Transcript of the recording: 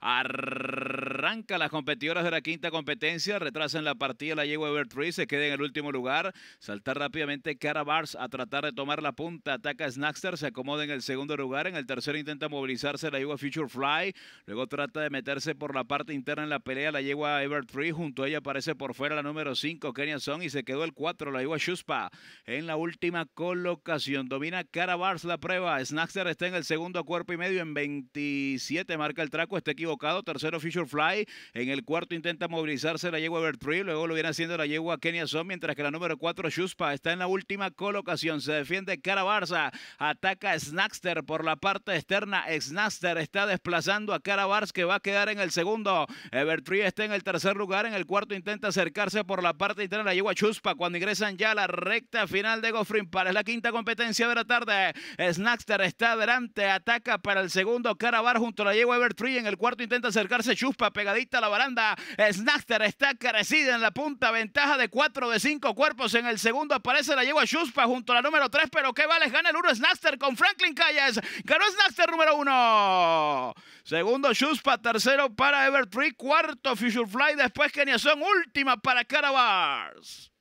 Arr arranca las competidoras de la quinta competencia, retrasan la partida, la yegua Evertree se queda en el último lugar, saltar rápidamente Cara Bars a tratar de tomar la punta, ataca Snackster, se acomoda en el segundo lugar, en el tercero intenta movilizarse la yegua Future Fly, luego trata de meterse por la parte interna en la pelea, la yegua Evertree, junto a ella aparece por fuera la número 5, Kenya Song, y se quedó el 4, la yegua Shuspa, en la última colocación, domina Cara Bars la prueba, Snackster está en el segundo cuerpo y medio en 27, marca el traco, está equivocado, tercero Future Fly, en el cuarto intenta movilizarse la yegua Bertree, luego lo viene haciendo la yegua Kenia Son, mientras que la número cuatro Chuspa está en la última colocación. Se defiende Cara Barza, ataca Snaxter por la parte externa. Snaxter está desplazando a Cara que va a quedar en el segundo. Evertree eh, está en el tercer lugar, en el cuarto intenta acercarse por la parte interna la yegua Chuspa cuando ingresan ya a la recta final de Goffrin Para la quinta competencia de la tarde. Snaxter está adelante, ataca para el segundo Carabar junto a la yegua Evertree. En el cuarto intenta acercarse Chuspa, pegadita a la baranda. Snaxter está carecida en la punta. Ventaja de cuatro de cinco cuerpos. En el segundo aparece la yegua Shuspa junto a la número 3. Pero qué vale, gana el 1 Snaxter con Franklin Calles. Ganó Snaxter número uno. Segundo Shuspa. Tercero para Evertree. Cuarto Future Fly. Después son. Última para Caravars.